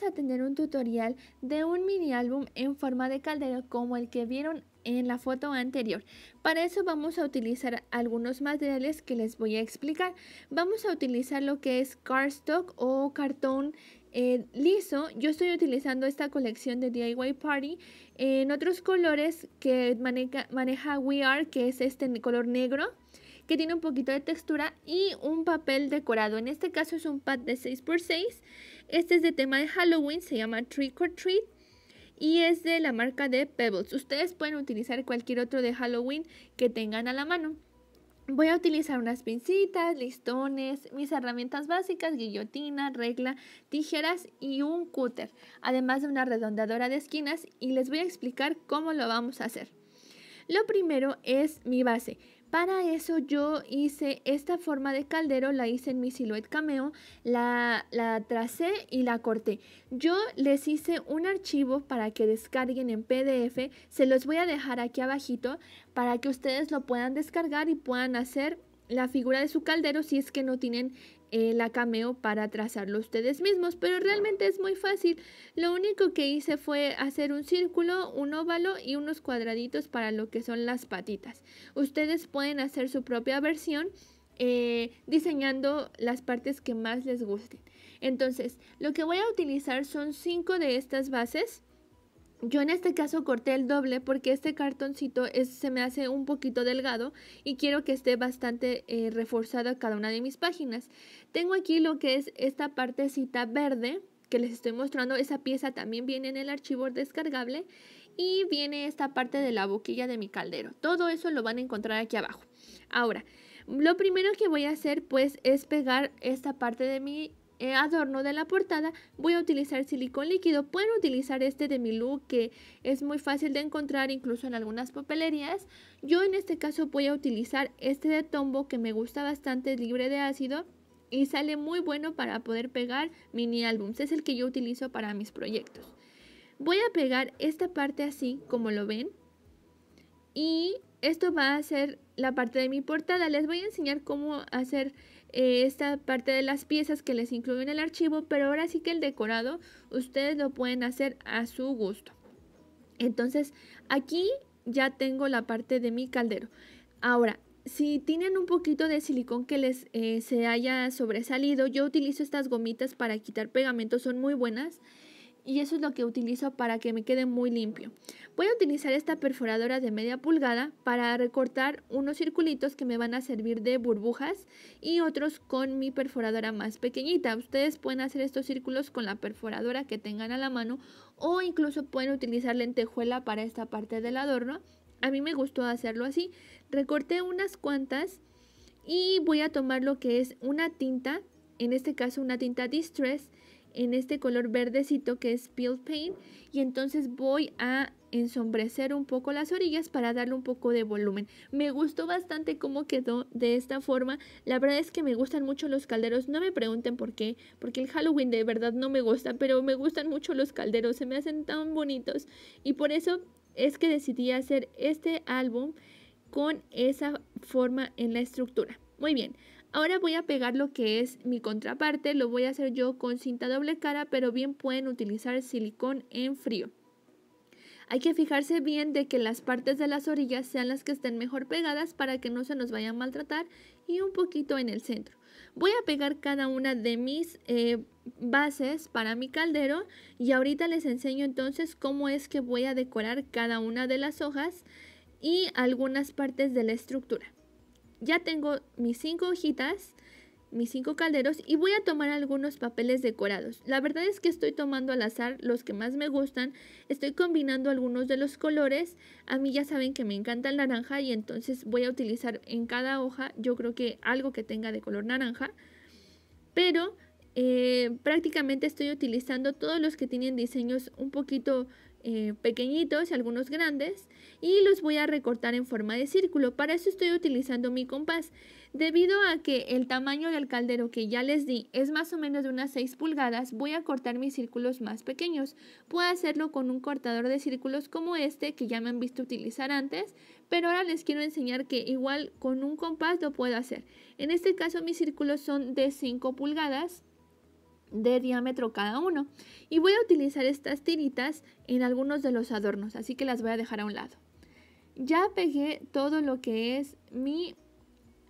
vamos a tener un tutorial de un mini álbum en forma de caldera como el que vieron en la foto anterior. Para eso vamos a utilizar algunos materiales que les voy a explicar. Vamos a utilizar lo que es cardstock o cartón eh, liso. Yo estoy utilizando esta colección de DIY Party en otros colores que maneja, maneja We Are, que es este color negro que tiene un poquito de textura y un papel decorado. En este caso es un pad de 6x6. Este es de tema de Halloween, se llama Trick or Treat y es de la marca de Pebbles. Ustedes pueden utilizar cualquier otro de Halloween que tengan a la mano. Voy a utilizar unas pincitas, listones, mis herramientas básicas, guillotina, regla, tijeras y un cúter, además de una redondadora de esquinas y les voy a explicar cómo lo vamos a hacer. Lo primero es mi base. Para eso yo hice esta forma de caldero, la hice en mi Silhouette Cameo, la, la tracé y la corté. Yo les hice un archivo para que descarguen en PDF, se los voy a dejar aquí abajito para que ustedes lo puedan descargar y puedan hacer la figura de su caldero si es que no tienen la cameo para trazarlo ustedes mismos, pero realmente es muy fácil. Lo único que hice fue hacer un círculo, un óvalo y unos cuadraditos para lo que son las patitas. Ustedes pueden hacer su propia versión eh, diseñando las partes que más les gusten. Entonces, lo que voy a utilizar son cinco de estas bases yo en este caso corté el doble porque este cartoncito se me hace un poquito delgado y quiero que esté bastante eh, reforzado cada una de mis páginas. Tengo aquí lo que es esta partecita verde que les estoy mostrando. Esa pieza también viene en el archivo descargable y viene esta parte de la boquilla de mi caldero. Todo eso lo van a encontrar aquí abajo. Ahora, lo primero que voy a hacer pues es pegar esta parte de mi eh, adorno de la portada voy a utilizar silicón líquido. Pueden utilizar este de Milú que es muy fácil de encontrar incluso en algunas papelerías. Yo en este caso voy a utilizar este de Tombow que me gusta bastante, libre de ácido. Y sale muy bueno para poder pegar mini álbums. Es el que yo utilizo para mis proyectos. Voy a pegar esta parte así como lo ven. Y esto va a ser la parte de mi portada. Les voy a enseñar cómo hacer eh, esta parte de las piezas que les incluyo en el archivo, pero ahora sí que el decorado ustedes lo pueden hacer a su gusto. Entonces aquí ya tengo la parte de mi caldero. Ahora, si tienen un poquito de silicón que les eh, se haya sobresalido, yo utilizo estas gomitas para quitar pegamento, son muy buenas y eso es lo que utilizo para que me quede muy limpio. Voy a utilizar esta perforadora de media pulgada para recortar unos circulitos que me van a servir de burbujas y otros con mi perforadora más pequeñita. Ustedes pueden hacer estos círculos con la perforadora que tengan a la mano o incluso pueden utilizar lentejuela para esta parte del adorno. A mí me gustó hacerlo así. Recorté unas cuantas y voy a tomar lo que es una tinta, en este caso una tinta Distress en este color verdecito que es Peel Paint y entonces voy a ensombrecer un poco las orillas para darle un poco de volumen. Me gustó bastante cómo quedó de esta forma. La verdad es que me gustan mucho los calderos. No me pregunten por qué, porque el Halloween de verdad no me gusta, pero me gustan mucho los calderos. Se me hacen tan bonitos y por eso es que decidí hacer este álbum con esa forma en la estructura. Muy bien, Ahora voy a pegar lo que es mi contraparte, lo voy a hacer yo con cinta doble cara, pero bien pueden utilizar silicón en frío. Hay que fijarse bien de que las partes de las orillas sean las que estén mejor pegadas para que no se nos vayan a maltratar y un poquito en el centro. Voy a pegar cada una de mis eh, bases para mi caldero y ahorita les enseño entonces cómo es que voy a decorar cada una de las hojas y algunas partes de la estructura ya tengo mis cinco hojitas, mis cinco calderos y voy a tomar algunos papeles decorados. La verdad es que estoy tomando al azar los que más me gustan, estoy combinando algunos de los colores. A mí ya saben que me encanta el naranja y entonces voy a utilizar en cada hoja yo creo que algo que tenga de color naranja. Pero eh, prácticamente estoy utilizando todos los que tienen diseños un poquito eh, pequeñitos y algunos grandes y los voy a recortar en forma de círculo. Para eso estoy utilizando mi compás. Debido a que el tamaño del caldero que ya les di es más o menos de unas 6 pulgadas, voy a cortar mis círculos más pequeños. Puedo hacerlo con un cortador de círculos como este que ya me han visto utilizar antes, pero ahora les quiero enseñar que igual con un compás lo puedo hacer. En este caso mis círculos son de 5 pulgadas de diámetro cada uno. Y voy a utilizar estas tiritas en algunos de los adornos, así que las voy a dejar a un lado. Ya pegué todo lo que es mi,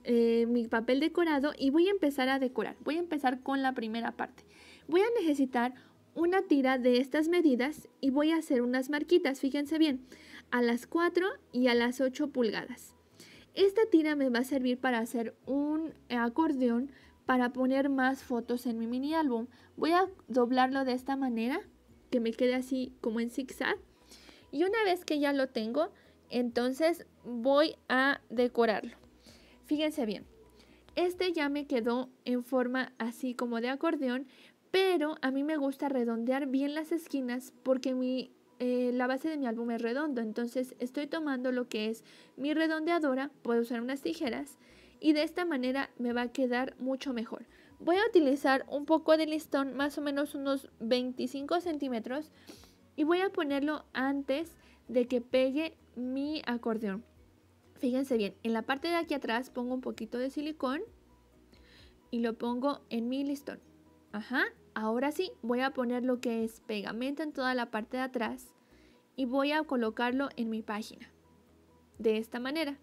eh, mi papel decorado y voy a empezar a decorar. Voy a empezar con la primera parte. Voy a necesitar una tira de estas medidas y voy a hacer unas marquitas, fíjense bien, a las 4 y a las 8 pulgadas. Esta tira me va a servir para hacer un acordeón para poner más fotos en mi mini álbum. Voy a doblarlo de esta manera, que me quede así como en zigzag. Y una vez que ya lo tengo, entonces voy a decorarlo. Fíjense bien, este ya me quedó en forma así como de acordeón, pero a mí me gusta redondear bien las esquinas porque eh, la base de mi álbum es redondo. Entonces estoy tomando lo que es mi redondeadora, puedo usar unas tijeras y de esta manera me va a quedar mucho mejor. Voy a utilizar un poco de listón, más o menos unos 25 centímetros y voy a ponerlo antes de que pegue mi acordeón. Fíjense bien, en la parte de aquí atrás pongo un poquito de silicón y lo pongo en mi listón. Ajá, ahora sí voy a poner lo que es pegamento en toda la parte de atrás y voy a colocarlo en mi página. De esta manera.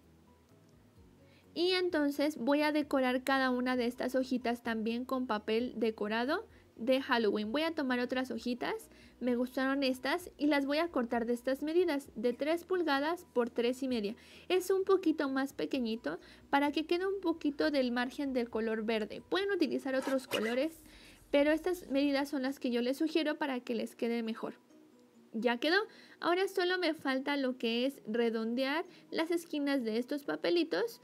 Y entonces voy a decorar cada una de estas hojitas también con papel decorado de Halloween. Voy a tomar otras hojitas, me gustaron estas y las voy a cortar de estas medidas, de 3 pulgadas por 3 y media. Es un poquito más pequeñito para que quede un poquito del margen del color verde. Pueden utilizar otros colores, pero estas medidas son las que yo les sugiero para que les quede mejor. Ya quedó. Ahora solo me falta lo que es redondear las esquinas de estos papelitos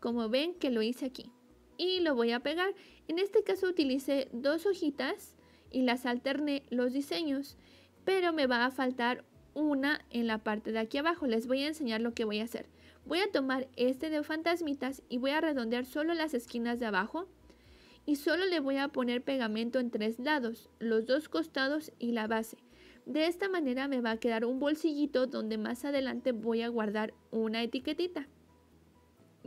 como ven que lo hice aquí. Y lo voy a pegar. En este caso utilicé dos hojitas y las alterné los diseños, pero me va a faltar una en la parte de aquí abajo. Les voy a enseñar lo que voy a hacer. Voy a tomar este de fantasmitas y voy a redondear solo las esquinas de abajo y solo le voy a poner pegamento en tres lados, los dos costados y la base. De esta manera me va a quedar un bolsillito donde más adelante voy a guardar una etiquetita.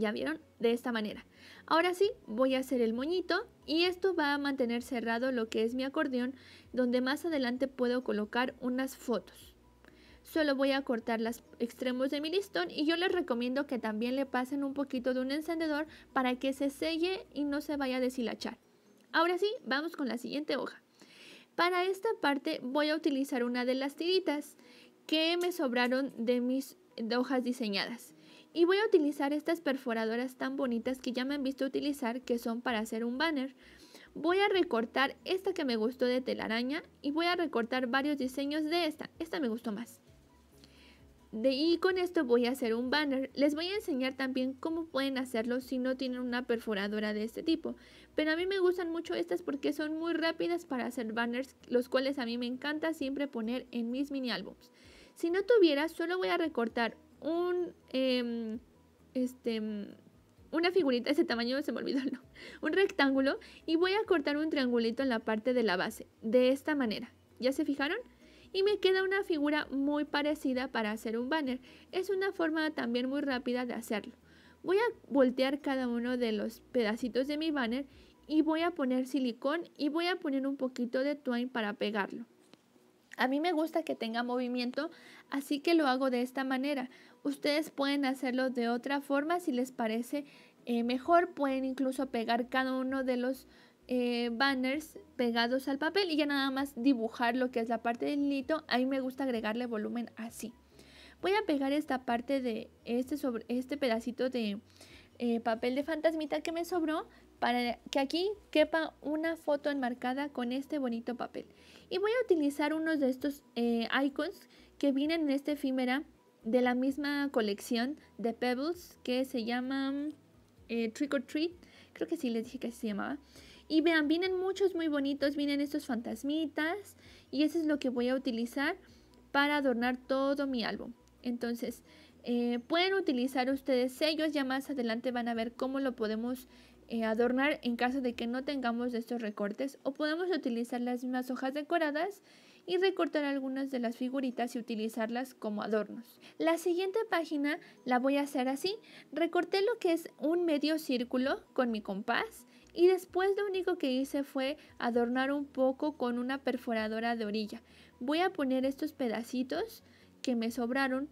¿Ya vieron? De esta manera. Ahora sí, voy a hacer el moñito y esto va a mantener cerrado lo que es mi acordeón, donde más adelante puedo colocar unas fotos. Solo voy a cortar los extremos de mi listón y yo les recomiendo que también le pasen un poquito de un encendedor para que se selle y no se vaya a deshilachar. Ahora sí, vamos con la siguiente hoja. Para esta parte voy a utilizar una de las tiritas que me sobraron de mis hojas diseñadas. Y voy a utilizar estas perforadoras tan bonitas que ya me han visto utilizar, que son para hacer un banner. Voy a recortar esta que me gustó de telaraña y voy a recortar varios diseños de esta. Esta me gustó más. De, y con esto voy a hacer un banner. Les voy a enseñar también cómo pueden hacerlo si no tienen una perforadora de este tipo. Pero a mí me gustan mucho estas porque son muy rápidas para hacer banners, los cuales a mí me encanta siempre poner en mis mini álbums. Si no tuviera, solo voy a recortar un. Em, este. Una figurita de ese tamaño, se me olvidó, Un rectángulo. Y voy a cortar un triangulito en la parte de la base. De esta manera. ¿Ya se fijaron? y me queda una figura muy parecida para hacer un banner. Es una forma también muy rápida de hacerlo. Voy a voltear cada uno de los pedacitos de mi banner y voy a poner silicón y voy a poner un poquito de twine para pegarlo. A mí me gusta que tenga movimiento, así que lo hago de esta manera. Ustedes pueden hacerlo de otra forma si les parece eh, mejor. Pueden incluso pegar cada uno de los eh, banners pegados al papel y ya nada más dibujar lo que es la parte del hilito. A mí me gusta agregarle volumen así. Voy a pegar esta parte de este, sobre, este pedacito de eh, papel de fantasmita que me sobró para que aquí quepa una foto enmarcada con este bonito papel. Y voy a utilizar uno de estos eh, icons que vienen en esta efímera de la misma colección de Pebbles que se llama eh, Trick or Treat. Creo que sí les dije que se llamaba. Y vean, vienen muchos muy bonitos, vienen estos fantasmitas y eso es lo que voy a utilizar para adornar todo mi álbum. Entonces, eh, pueden utilizar ustedes sellos, ya más adelante van a ver cómo lo podemos eh, adornar en caso de que no tengamos estos recortes o podemos utilizar las mismas hojas decoradas y recortar algunas de las figuritas y utilizarlas como adornos. La siguiente página la voy a hacer así. Recorté lo que es un medio círculo con mi compás y después lo único que hice fue adornar un poco con una perforadora de orilla. Voy a poner estos pedacitos que me sobraron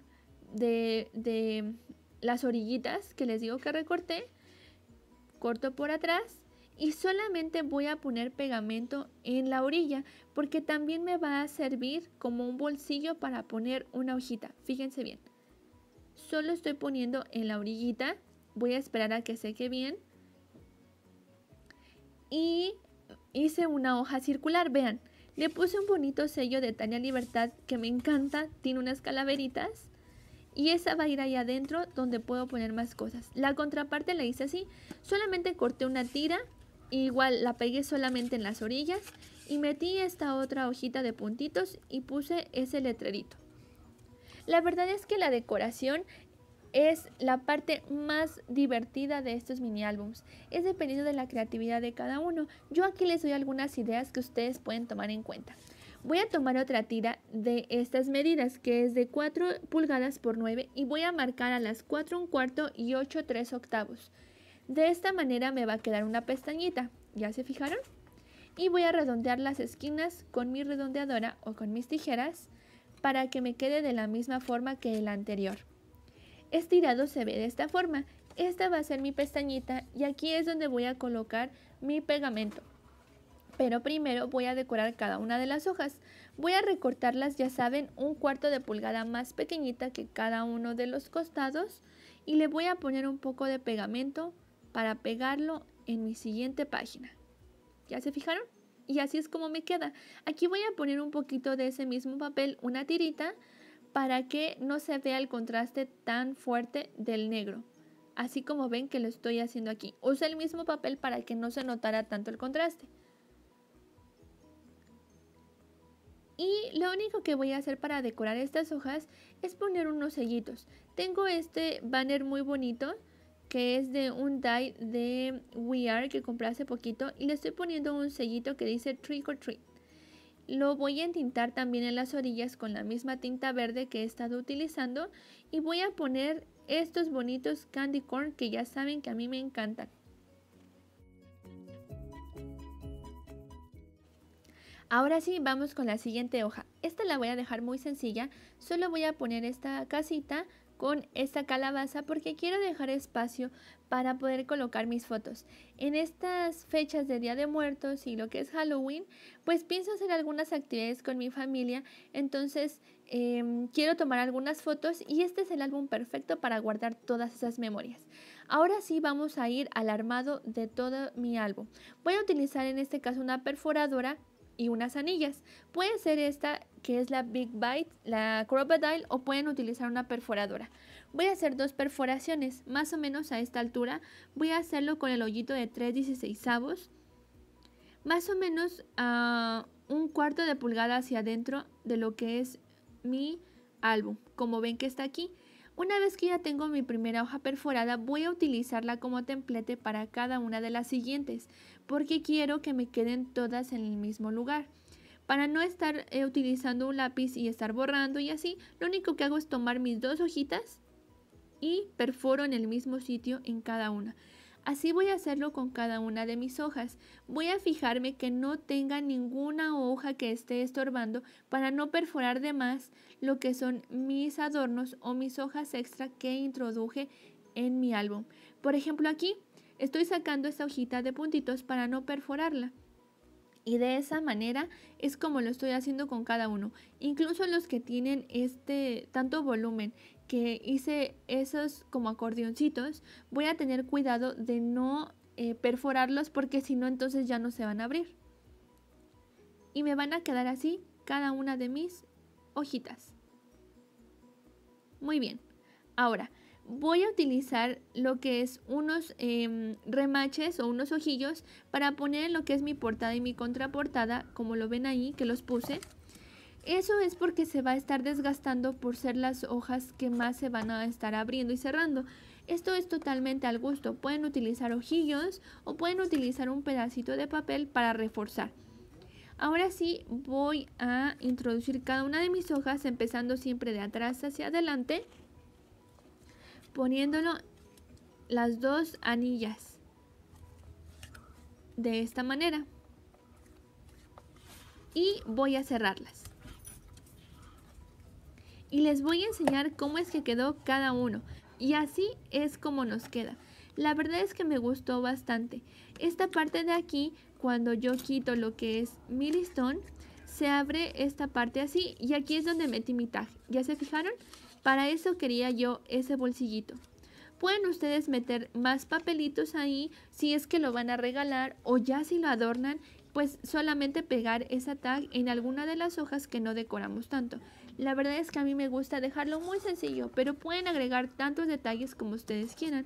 de, de las orillitas que les digo que recorté corto por atrás y solamente voy a poner pegamento en la orilla porque también me va a servir como un bolsillo para poner una hojita. Fíjense bien. Solo estoy poniendo en la orillita. Voy a esperar a que seque bien. Y hice una hoja circular, vean. Le puse un bonito sello de Tania Libertad que me encanta. Tiene unas calaveritas y esa va a ir ahí adentro donde puedo poner más cosas. La contraparte la hice así, solamente corté una tira, igual la pegué solamente en las orillas y metí esta otra hojita de puntitos y puse ese letrerito. La verdad es que la decoración es la parte más divertida de estos mini álbums. Es dependiendo de la creatividad de cada uno. Yo aquí les doy algunas ideas que ustedes pueden tomar en cuenta. Voy a tomar otra tira de estas medidas, que es de 4 pulgadas por 9, y voy a marcar a las 4 un cuarto y 8 3 octavos. De esta manera me va a quedar una pestañita, ¿ya se fijaron? Y voy a redondear las esquinas con mi redondeadora o con mis tijeras para que me quede de la misma forma que el anterior. Estirado se ve de esta forma. Esta va a ser mi pestañita y aquí es donde voy a colocar mi pegamento. Pero primero voy a decorar cada una de las hojas. Voy a recortarlas, ya saben, un cuarto de pulgada más pequeñita que cada uno de los costados. Y le voy a poner un poco de pegamento para pegarlo en mi siguiente página. ¿Ya se fijaron? Y así es como me queda. Aquí voy a poner un poquito de ese mismo papel, una tirita, para que no se vea el contraste tan fuerte del negro. Así como ven que lo estoy haciendo aquí. Usa el mismo papel para que no se notara tanto el contraste. Y lo único que voy a hacer para decorar estas hojas es poner unos sellitos. Tengo este banner muy bonito que es de un die de We Are que compré hace poquito y le estoy poniendo un sellito que dice Trick or Treat. Lo voy a entintar también en las orillas con la misma tinta verde que he estado utilizando y voy a poner estos bonitos candy corn que ya saben que a mí me encantan. Ahora sí, vamos con la siguiente hoja. Esta la voy a dejar muy sencilla. Solo voy a poner esta casita con esta calabaza porque quiero dejar espacio para poder colocar mis fotos. En estas fechas de Día de Muertos y lo que es Halloween, pues pienso hacer algunas actividades con mi familia, entonces em, quiero tomar algunas fotos y este es el álbum perfecto para guardar todas esas memorias. Ahora sí vamos a ir al armado de todo mi álbum. Voy a utilizar en este caso una perforadora y unas anillas. Puede ser esta que es la Big Bite, la Crocodile o pueden utilizar una perforadora. Voy a hacer dos perforaciones, más o menos a esta altura. Voy a hacerlo con el hoyito de 3 16 más o menos a ah, un cuarto de pulgada hacia adentro de lo que es mi álbum. Como ven que está aquí, una vez que ya tengo mi primera hoja perforada, voy a utilizarla como templete para cada una de las siguientes, porque quiero que me queden todas en el mismo lugar. Para no estar eh, utilizando un lápiz y estar borrando y así, lo único que hago es tomar mis dos hojitas y perforo en el mismo sitio en cada una. Así voy a hacerlo con cada una de mis hojas. Voy a fijarme que no tenga ninguna hoja que esté estorbando para no perforar de más lo que son mis adornos o mis hojas extra que introduje en mi álbum. Por ejemplo aquí estoy sacando esta hojita de puntitos para no perforarla. Y de esa manera es como lo estoy haciendo con cada uno. Incluso los que tienen este tanto volumen que hice esos como acordeoncitos, voy a tener cuidado de no eh, perforarlos porque si no entonces ya no se van a abrir. Y me van a quedar así cada una de mis hojitas. Muy bien. Ahora, voy a utilizar lo que es unos em, remaches o unos ojillos para poner en lo que es mi portada y mi contraportada, como lo ven ahí, que los puse. Eso es porque se va a estar desgastando por ser las hojas que más se van a estar abriendo y cerrando. Esto es totalmente al gusto. Pueden utilizar ojillos o pueden utilizar un pedacito de papel para reforzar. Ahora sí voy a introducir cada una de mis hojas empezando siempre de atrás hacia adelante poniéndolo las dos anillas de esta manera y voy a cerrarlas y les voy a enseñar cómo es que quedó cada uno. Y así es como nos queda. La verdad es que me gustó bastante. Esta parte de aquí, cuando yo quito lo que es mi listón, se abre esta parte así y aquí es donde metí mi tag. ¿Ya se fijaron? Para eso quería yo ese bolsillito. Pueden ustedes meter más papelitos ahí si es que lo van a regalar o ya si lo adornan, pues solamente pegar esa tag en alguna de las hojas que no decoramos tanto. La verdad es que a mí me gusta dejarlo muy sencillo, pero pueden agregar tantos detalles como ustedes quieran.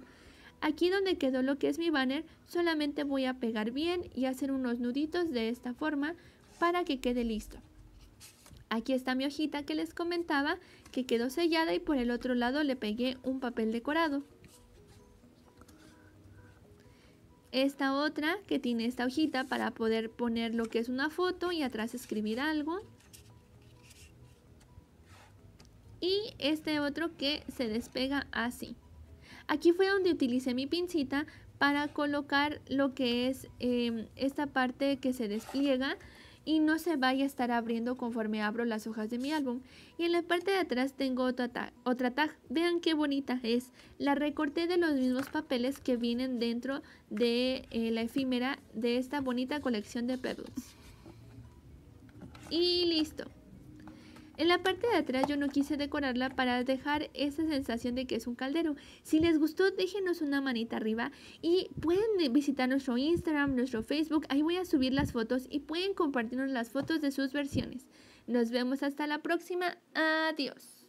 Aquí donde quedó lo que es mi banner, solamente voy a pegar bien y hacer unos nuditos de esta forma para que quede listo. Aquí está mi hojita que les comentaba que quedó sellada y por el otro lado le pegué un papel decorado. Esta otra que tiene esta hojita para poder poner lo que es una foto y atrás escribir algo. y este otro que se despega así. Aquí fue donde utilicé mi pincita para colocar lo que es em, esta parte que se despliega y no se vaya a estar abriendo conforme abro las hojas de mi álbum. Y en la parte de atrás tengo otra tag, otra Vean qué bonita es. La recorté de los mismos papeles que vienen dentro de eh, la efímera de esta bonita colección de Pebbles. Y listo. En la parte de atrás yo no quise decorarla para dejar esa sensación de que es un caldero. Si les gustó, déjenos una manita arriba y pueden visitar nuestro Instagram, nuestro Facebook. Ahí voy a subir las fotos y pueden compartirnos las fotos de sus versiones. Nos vemos hasta la próxima. Adiós.